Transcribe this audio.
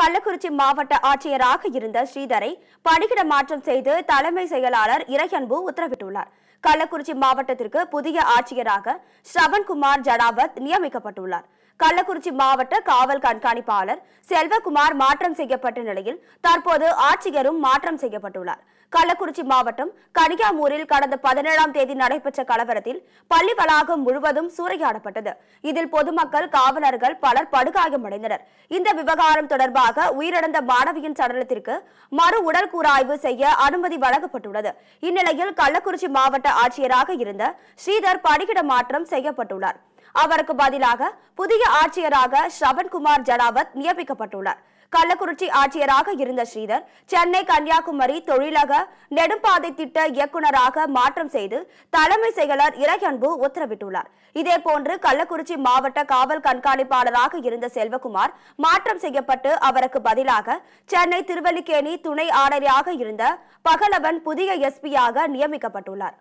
கள்ளக்குறிச்சி மாவட்ட ஆட்சியராக இருந்த ஸ்ரீதரை பணியிட மாற்றம் செய்து தலைமை செயலாளர் இறையன்பு உத்தரவிட்டுள்ளார் கள்ளக்குறிச்சி மாவட்டத்திற்கு புதிய ஆட்சியராக ஸ்ரவன்குமார் ஜடாவத் நியமிக்கப்பட்டுள்ளார் கள்ளக்குறிச்சி மாவட்ட காவல் கண்காணிப்பாளர் செல்வகுமார் மாற்றம் செய்யப்பட்ட நிலையில் தற்போது ஆட்சியரும் மாற்றம் செய்யப்பட்டுள்ளார் கள்ளக்குறிச்சி மாவட்டம் கனிகாமூரில் கடந்த பதினேழாம் தேதி நடைபெற்ற கலவரத்தில் பள்ளி வளாகம் முழுவதும் சூறையாடப்பட்டது இதில் பொதுமக்கள் காவலர்கள் பலர் படுகாயமடைந்தனர் இந்த விவகாரம் தொடர்பாக உயிரிழந்த மாணவியின் சடலத்திற்கு மறு உடல் கூறாய்வு செய்ய அனுமதி வழங்கப்பட்டுள்ளது இந்நிலையில் கள்ளக்குறிச்சி மாவட்ட ஆட்சியராக இருந்த ஸ்ரீதர் பணியிட மாற்றம் செய்யப்பட்டுள்ளார் அவருக்கு பதிலாக புதிய ஆட்சியராக ஸ்ரவன்குமார் ஜடாவத் நியமிக்கப்பட்டுள்ளார் கள்ளக்குறிச்சி ஆட்சியராக இருந்த ஸ்ரீதர் சென்னை கன்னியாகுமரி தொழிலக நெடும்பாதை திட்ட இயக்குநராக மாற்றம் செய்து தலைமை செயலர் இறையன்பு உத்தரவிட்டுள்ளார் இதேபோன்று கள்ளக்குறிச்சி மாவட்ட காவல் கண்காணிப்பாளராக இருந்த செல்வகுமார் மாற்றம் செய்யப்பட்டு அவருக்கு பதிலாக சென்னை திருவல்லிக்கேணி துணை ஆணையராக இருந்த பகலவன் புதிய எஸ்பியாக நியமிக்கப்பட்டுள்ளார்